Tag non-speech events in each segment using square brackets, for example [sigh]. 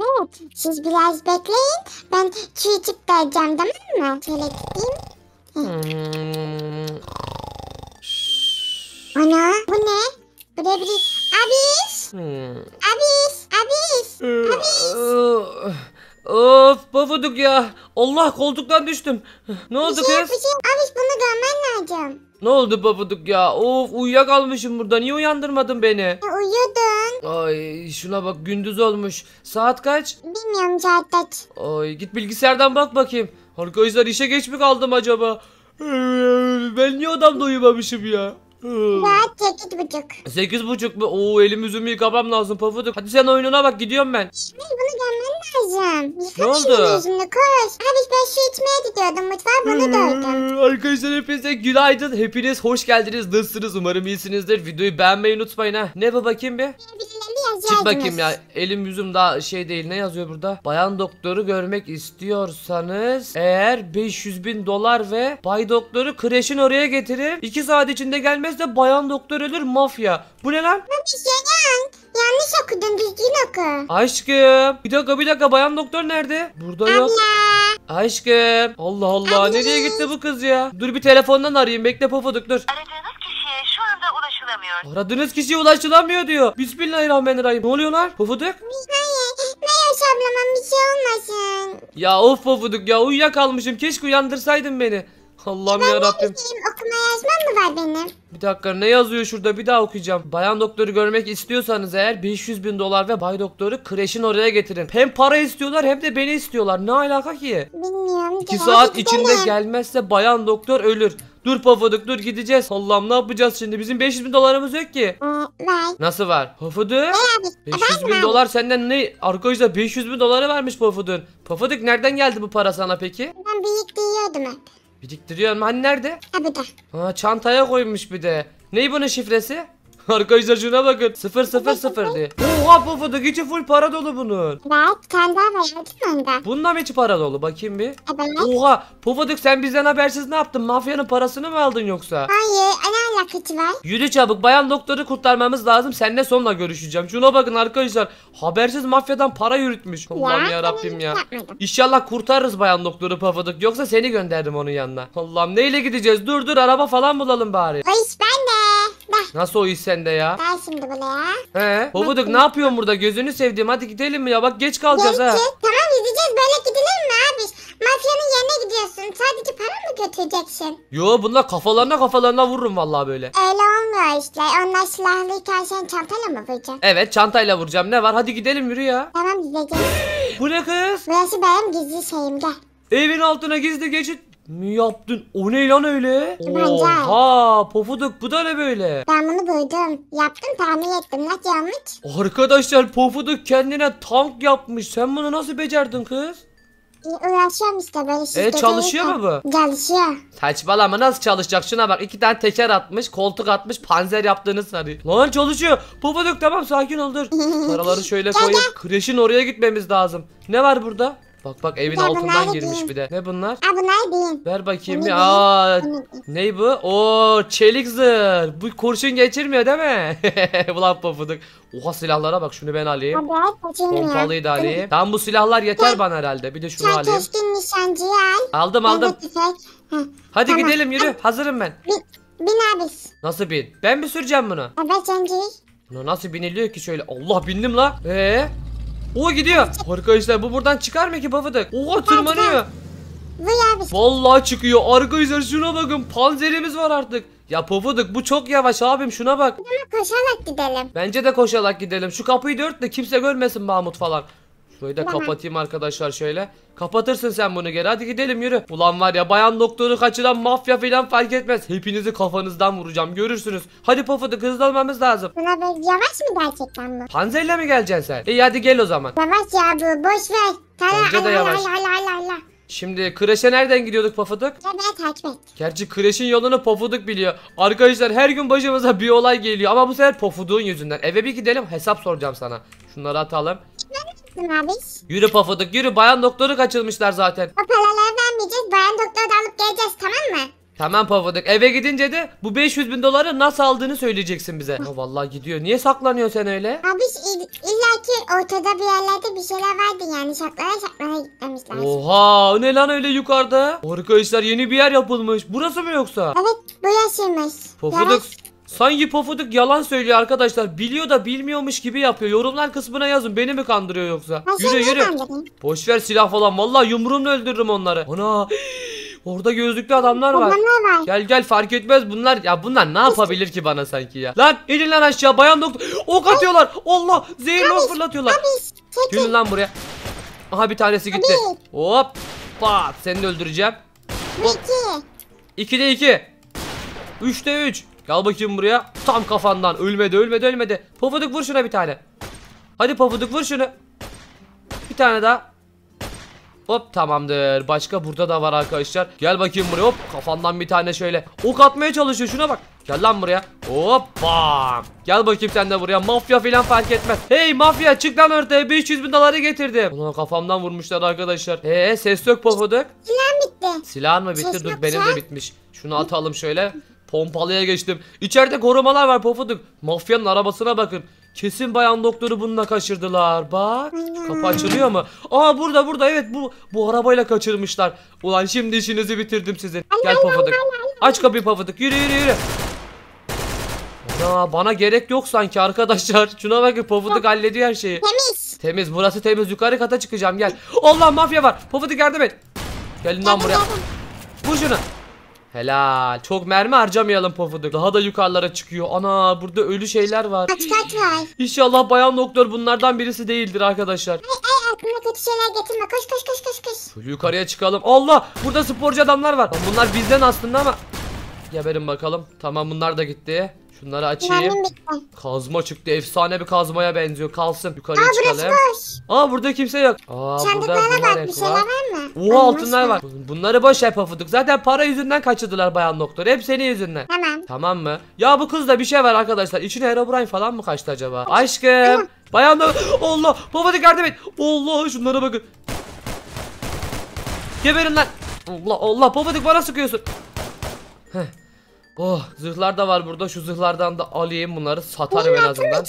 Ahmet siz biraz bekleyin. Ben çiğcik de alacağım tamam mı? Şöyle gideyim. Hmm. Ana bu ne? Bu ne Abis! Hmm. Abis! Abis! Ee, Abis! Of pofuduk ya. Allah koltuktan düştüm. Ne oldu şey, kız? Bir şey. Abiş bunu görmen lazım. Ne oldu pofuduk ya? Of uyuyakalmışım burada. Niye uyandırmadın beni? Ya, uyudum. Ay şuna bak gündüz olmuş. Saat kaç? Bilmiyorum saat Ay git bilgisayardan bak bakayım. Arkadaşlar işe geç mi kaldım acaba? Ben niye odamda uyumamışım ya? Saat sekiz buçuk. Sekiz buçuk mu? Oo elim yüzümü yıkamam lazım pafuduk. Hadi sen oyununa bak gidiyorum ben. Şimdi lazım. Yıka ne oldu? yüzünü koş. Abi ben su içmeye gidiyordum mutfağa bunu hmm, dövdüm. Arkadaşlar hepinize günaydın. Hepiniz hoş geldiniz. Nasılsınız? Umarım iyisinizdir. Videoyu beğenmeyi unutmayın ha. Ne baba kim bir? Çık bakayım ya. Elim yüzüm daha şey değil. Ne yazıyor burada? Bayan doktoru görmek istiyorsanız eğer 500 bin dolar ve bay doktoru kreşin oraya getirir. 2 saat içinde gelmezse bayan doktor ölür mafya. Bu ne lan? Bu bir şey lan. Yanlış okudun düzgün oku. Aşkım. Bir dakika bir dakika bayan doktor nerede? Burada yok. Aşkım. Allah Allah Abla. nereye gitti bu kız ya? Dur bir telefondan arayayım bekle pofuduk dur. Aradığınız kişiye şu anda ulaşılamıyor. Aradığınız kişiye ulaşılamıyor diyor. Bismillahirrahmanirrahim. Ne oluyor lan? Pofuduk? ne yaş ablama bir şey olmasın. Ya of pofuduk ya uyuyakalmışım. Keşke uyandırsaydın beni. Allah'ım ya Rabbim. Okuma yazma mı var benim? Bir dakika ne yazıyor şurada bir daha okuyacağım. Bayan doktoru görmek istiyorsanız eğer 500 bin dolar ve bay doktoru kreşin oraya getirin. Hem para istiyorlar hem de beni istiyorlar. Ne alaka ki? Bilmiyorum. 2 saat içinde gelmezse bayan doktor ölür. Dur Pofuduk dur gideceğiz. Allah'ım ne yapacağız şimdi? Bizim 500 bin dolarımız yok ki. Ee, var. Nasıl var? Pofuduk. 500 ee, e, bin dolar senden ne? Arkadaşlar 500 bin doları vermiş Pofuduk'un. Pofuduk nereden geldi bu para sana peki? Ben büyük diyordum hep. Biriktiriyorum. Hani nerede? Ha burada. Ha çantaya koymuş bir de. Ney bunun şifresi? [laughs] Arkadaşlar şuna bakın. 0 0 0 diye. Oha pofuduk içi full para dolu bunun. Evet kendi hayatım onda. Bununla mı içi para dolu? Bakayım bir. Evet. Oha pofuduk sen bizden habersiz ne yaptın? Mafyanın parasını mı aldın yoksa? Hayır ne alakası var? Yürü çabuk bayan doktoru kurtarmamız lazım. Seninle sonla görüşeceğim. Şuna bakın arkadaşlar. Habersiz mafyadan para yürütmüş. Allah'ım ya Rabbim ya. İnşallah kurtarırız bayan doktoru pofuduk. Yoksa seni gönderdim onun yanına. Allah'ım neyle gideceğiz? Dur dur araba falan bulalım bari. Hoş ben de. Nasıl o iş sende ya? Ben şimdi buraya. He? Pofuduk ne yapıyorsun burada? Gözünü sevdiğim. Hadi gidelim mi ya? Bak geç kalacağız ha. tamam gideceğiz böyle gidilir mi abi? Mafyanın yerine gidiyorsun. Sadece para mı götüreceksin? Yo bunlar kafalarına kafalarına vururum vallahi böyle. Öyle olmuyor işte. Onlar silahlıyken sen çantayla mı vuracaksın? Evet çantayla vuracağım. Ne var? Hadi gidelim yürü ya. Tamam gideceğiz. Bu ne kız? Burası benim gizli şeyim gel. Evin altına gizli geçit mi yaptın? O ne lan öyle? Tabanca. Oha pofuduk bu da ne böyle? Ben bunu buldum. Yaptım tahmin ettim. Nasıl yanlış? Arkadaşlar pofuduk kendine tank yapmış. Sen bunu nasıl becerdin kız? E, uğraşıyorum işte böyle e, şirkete. E çalışıyor mu bu? Çalışıyor. Saçmalama nasıl çalışacak? Şuna bak iki tane teker atmış, koltuk atmış, panzer yaptığını sanıyor. Lan çalışıyor. Pofuduk tamam sakin ol dur. [laughs] Paraları şöyle koyup kreşin oraya gitmemiz lazım. Ne var burada? Bak bak evin Ya altından girmiş bir de. Ne bunlar? Ha bunlar değil. Ver bakayım bir. Aa ne bu? Oo çelik zırh. Bu kurşun geçirmiyor değil mi? [laughs] Ulan pofuduk. Oha silahlara bak şunu ben alayım. Haber kaçırmıyor. Pompalıyı da alayım. Tam bu silahlar yeter bana herhalde. Bir de şunu Sen alayım. keskin nişancıyı al. Aldım aldım. Hadi Tamam. gidelim yürü. Hazırım ben. Bin, bin abi. Nasıl bin? Ben mi süreceğim bunu? Haber çenceyi. nasıl biniliyor ki şöyle? Allah bindim la. Ee, o gidiyor. Arkadaşlar bu buradan çıkar mı ki babadık? Oha tırmanıyor. Vallahi çıkıyor. Arkadaşlar şuna bakın. Panzerimiz var artık. Ya pofuduk bu çok yavaş abim şuna bak. Ama koşarak gidelim. Bence de koşarak gidelim. Şu kapıyı dört de kimse görmesin Mahmut falan. Burayı da kapatayım arkadaşlar şöyle. Kapatırsın sen bunu geri hadi gidelim yürü. Ulan var ya bayan doktoru kaçıran mafya falan fark etmez. Hepinizi kafanızdan vuracağım görürsünüz. Hadi Pofuduk hızlı olmamız lazım. Buna böyle yavaş mı gerçekten bu? Panzerle mi geleceksin sen? İyi hadi gel o zaman. Yavaş ya bu boş ver. Tara Bence de Allah yavaş. Allah Allah Allah. Şimdi kreşe nereden gidiyorduk Pofuduk? Ya takip et. Gerçi kreşin yolunu Pofuduk biliyor. Arkadaşlar her gün başımıza bir olay geliyor ama bu sefer Pofuduk'un yüzünden. Eve bir gidelim hesap soracağım sana. Şunları atalım yapsın abiş? Yürü Pafuduk yürü bayan doktoru kaçırmışlar zaten. O paraları vermeyeceğiz bayan doktoru da alıp geleceğiz tamam mı? Tamam Pafuduk eve gidince de bu 500 bin doları nasıl aldığını söyleyeceksin bize. Oh, vallahi gidiyor niye saklanıyor sen öyle? Abiş illa ki ortada bir yerlerde bir şeyler vardı yani şaklana şaklana gitmemişler. Oha o ne lan öyle yukarıda? Arkadaşlar yeni bir yer yapılmış burası mı yoksa? Evet bu yaşıymış. Pofuduk Sanki pofuduk yalan söylüyor arkadaşlar. Biliyor da bilmiyormuş gibi yapıyor. Yorumlar kısmına yazın. Beni mi kandırıyor yoksa? Ben yürü yürü. Boş ver silah falan. Vallahi yumruğumla öldürürüm onları. Ana. [laughs] Orada gözlüklü adamlar var. var. Gel gel fark etmez bunlar. Ya bunlar ne yapabilir ki bana sanki ya? Lan inin lan aşağı bayan doktor. Ok atıyorlar. Allah zehirli ok fırlatıyorlar. Gelin lan buraya. Aha bir tanesi gitti. Hop. Pat. Seni de öldüreceğim. Hop. 2'de 2. 3'te 3. Gel bakayım buraya. Tam kafandan. Ölmedi ölmedi ölmedi. Pofuduk vur şuna bir tane. Hadi pofuduk vur şunu. Bir tane daha. Hop tamamdır. Başka burada da var arkadaşlar. Gel bakayım buraya. Hop kafandan bir tane şöyle. Ok atmaya çalışıyor. Şuna bak. Gel lan buraya. Hop bam. Gel bakayım sen de buraya. Mafya filan fark etmez. Hey mafya çık lan ortaya. 500 bin doları getirdim. Ulan kafamdan vurmuşlar arkadaşlar. Eee ses yok pofuduk. Silahım bitti. Silahın mı bitti? Ses Dur benim de bitmiş. Şunu atalım şöyle. Pompalıya geçtim. İçeride korumalar var pofuduk. Mafyanın arabasına bakın. Kesin bayan doktoru bununla kaçırdılar. Bak. Kapı açılıyor mu? Aa burada burada evet bu bu arabayla kaçırmışlar. Ulan şimdi işinizi bitirdim sizin. Gel pofuduk. Aç kapıyı pofuduk. Yürü yürü yürü. Ana bana gerek yok sanki arkadaşlar. Şuna bakın pofuduk hallediyor her şeyi. Temiz. Temiz burası temiz. Yukarı kata çıkacağım gel. Allah mafya var. Pofuduk yardım et. Gelin lan buraya. Vur şunu. Helal. Çok mermi harcamayalım pofuduk. Daha da yukarılara çıkıyor. Ana burada ölü şeyler var. Kaç kaç var. İnşallah bayan doktor bunlardan birisi değildir arkadaşlar. Ay ay aklıma kötü şeyler getirme. Koş koş koş koş Şöyle yukarıya çıkalım. Allah burada sporcu adamlar var. Bunlar bizden aslında ama. Geberin bakalım. Tamam bunlar da gitti. Şunları açayım. Kazma çıktı. Efsane bir kazmaya benziyor. Kalsın. Yukarıya Aa, çıkalım. Boş. Aa burada kimse yok. Aa burada, burada bir şeyler var mı? Oha Anlaşma. altınlar var. Bunları boş ver pafuduk. Zaten para yüzünden kaçırdılar bayan doktor. Hep senin yüzünden. Tamam. Tamam mı? Ya bu kızda bir şey var arkadaşlar. İçine Herobrine falan mı kaçtı acaba? Aşkım. bayan doktor. Allah. Pafuduk yardım et. Allah şunlara bakın. Geberin lan. Allah Allah babadık bana sıkıyorsun. Oh zırhlar da var burada. Şu zırhlardan da alayım bunları. Satarım en azından.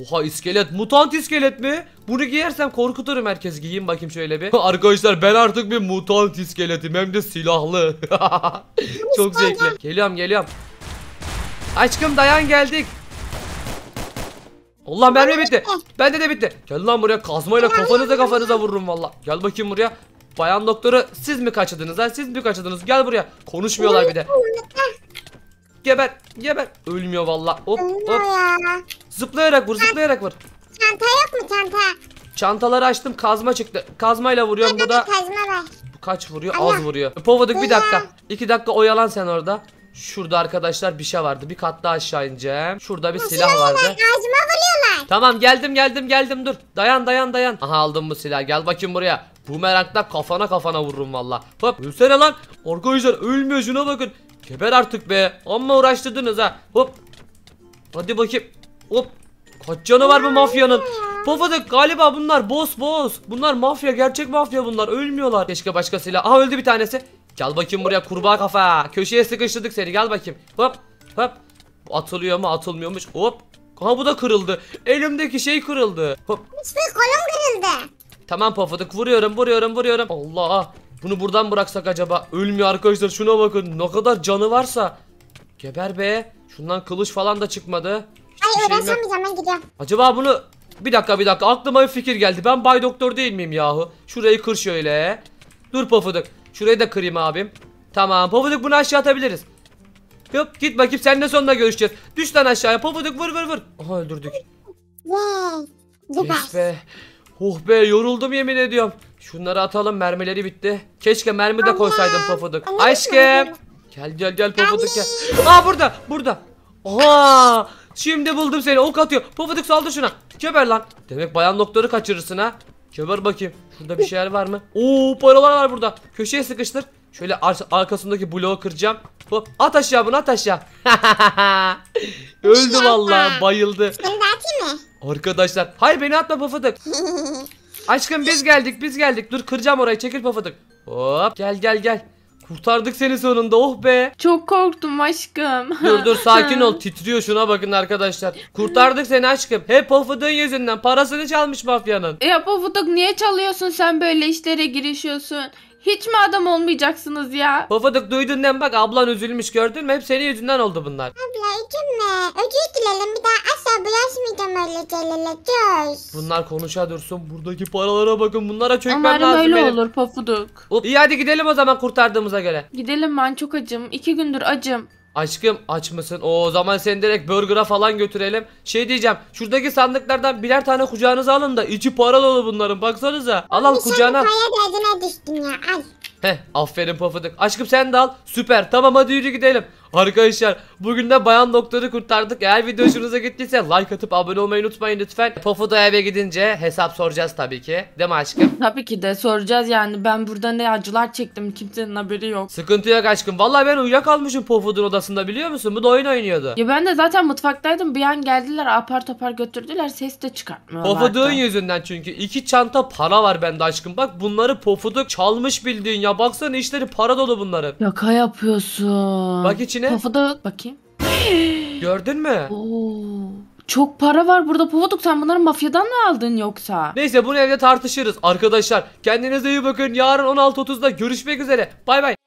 Oha iskelet. Mutant iskelet mi? Bunu giyersem korkuturum herkes. Giyeyim bakayım şöyle bir. [laughs] Arkadaşlar ben artık bir mutant iskeletim. Hem de silahlı. [laughs] Çok zevkli. Geliyorum geliyorum. Aşkım dayan geldik. Allah mermi bitti. Bende de bitti. Gel lan buraya kazmayla kafanıza kafanıza vururum valla. Gel bakayım buraya. Bayan doktoru siz mi kaçırdınız ha? Siz mi kaçırdınız? Gel buraya. Konuşmuyorlar bir de. Geber. Geber. Ölmüyor valla. Hop hop. Zıplayarak vur zıplayarak vur. Çanta yok mu çanta? Çantaları açtım kazma çıktı. Kazmayla vuruyorum bu da. Kazma var. Bu kaç vuruyor? Allah. Az vuruyor. Povaduk bir dakika. İki dakika oyalan sen orada. Şurada arkadaşlar bir şey vardı. Bir kat daha aşağı ineceğim. Şurada bir silah vardı. Ağzıma vuruyorlar. Tamam geldim geldim geldim dur. Dayan dayan dayan. Aha aldım bu silah. Gel bakayım buraya. Bu merakla kafana kafana vururum valla. Hop ölsene lan. Arkadaşlar ölmüyor şuna bakın. Geber artık be. Amma uğraştırdınız ha. Hop. Hadi bakayım. Hop. Kaç canı var bu mafyanın? Pofadık galiba bunlar boss boss. Bunlar mafya gerçek mafya bunlar. Ölmüyorlar. Keşke başkasıyla. Aha öldü bir tanesi. Gel bakayım buraya kurbağa kafa. Köşeye sıkıştırdık seni gel bakayım. Hop hop. Atılıyor mu atılmıyormuş. Hop. Aha bu da kırıldı. Elimdeki şey kırıldı. Hop. Hiçbir kolum kırıldı. Tamam Pofadık vuruyorum vuruyorum vuruyorum. Allah. Bunu buradan bıraksak acaba ölmüyor arkadaşlar şuna bakın ne kadar canı varsa. Geber be. Şundan kılıç falan da çıkmadı. Hiçbir Hayır şeyim yok. uğraşamayacağım ben gidiyorum. Acaba bunu bir dakika bir dakika aklıma bir fikir geldi. Ben bay doktor değil miyim yahu? Şurayı kır şöyle. Dur pofuduk. Şurayı da kırayım abim. Tamam pofuduk bunu aşağı atabiliriz. Yok git bakayım seninle sonunda görüşeceğiz. Düş lan aşağıya pofuduk vur vur vur. Aha öldürdük. Wow. Yes be. Oh be yoruldum yemin ediyorum. Şunları atalım mermileri bitti. Keşke mermi de koysaydım pofuduk. Aşkım. Gel gel gel pofuduk gel. Aa burada burada. Aha. Şimdi buldum seni ok atıyor. Pofuduk saldır şuna. Köber lan. Demek bayan doktoru kaçırırsın ha. Köber bakayım. Şurada bir şeyler var mı? Oo paralar var burada. Köşeye sıkıştır. Şöyle ar arkasındaki bloğu kıracağım. Hop at aşağı bunu at aşağı. [laughs] Öldü vallahi bayıldı. Seni de atayım Arkadaşlar hayır beni atma pofuduk. [laughs] Aşkım biz geldik biz geldik. Dur kıracağım orayı çekil pafadık. Hop gel gel gel. Kurtardık seni sonunda oh be. Çok korktum aşkım. Dur dur sakin [laughs] ol titriyor şuna bakın arkadaşlar. Kurtardık seni aşkım. Hep pofudun yüzünden parasını çalmış mafyanın. Ya pofuduk niye çalıyorsun sen böyle işlere girişiyorsun? Hiç mi adam olmayacaksınız ya? Pofuduk duydun değil Bak ablan üzülmüş gördün mü? Hep senin yüzünden oldu bunlar. Abla gitme. Özür dilerim bir daha asla bulaşmayacağım öyle şeylerle. Söz. Bunlar konuşa dursun. Buradaki paralara bakın. Bunlara çökmem Umarım lazım öyle benim. olur pofuduk. İyi hadi gidelim o zaman kurtardığımıza göre. Gidelim ben çok acım. İki gündür acım. Aşkım aç mısın? O zaman seni direkt burger'a falan götürelim. Şey diyeceğim. Şuradaki sandıklardan birer tane kucağınıza alın da içi para dolu bunların. Baksanıza. Al al kucağına. Sen bu kaya derdine düştün ya. Al. Heh aferin pofuduk. Aşkım sen de al. Süper. Tamam hadi yürü gidelim. Arkadaşlar bugün de bayan doktoru kurtardık. Eğer video hoşunuza gittiyse like atıp abone olmayı unutmayın lütfen. Pofu eve gidince hesap soracağız tabii ki. Değil mi aşkım? Tabii ki de soracağız yani. Ben burada ne acılar çektim. Kimsenin haberi yok. Sıkıntı yok aşkım. Vallahi ben uyuyakalmışım Pofud'un odasında biliyor musun? Bu da oyun oynuyordu. Ya ben de zaten mutfaktaydım. Bir an geldiler apar topar götürdüler. Ses de çıkartmıyorlardı. Pofud'un yüzünden çünkü. iki çanta para var bende aşkım. Bak bunları Pofuduk çalmış bildiğin ya. Baksana işleri para dolu bunların. Yaka yapıyorsun. Bak için içine. Pofuduk bakayım. [gasps] Gördün mü? Oo. Çok para var burada Pofuduk sen bunları mafyadan mı aldın yoksa? Neyse bunu evde tartışırız arkadaşlar. Kendinize iyi bakın. Yarın 16.30'da görüşmek üzere. Bay bay.